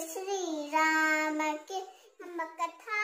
श्रीराम की हम कथा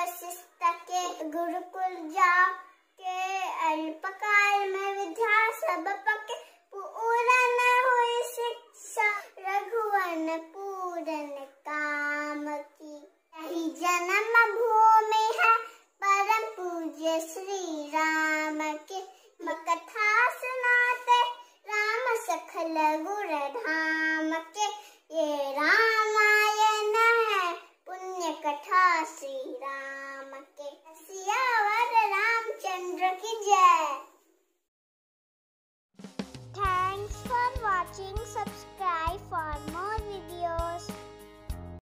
वशिष्ठ के गुरुकुल जा के अल्पकाल में विद्या सब पके पूरन हुई शिक्षा रघुवन पूरन काम की यही जन्म भूमि है परम पूज्य श्री राम के कथा सुनाते राम सखल गुर धाम के ये रामायण है पुण्य कथा श्री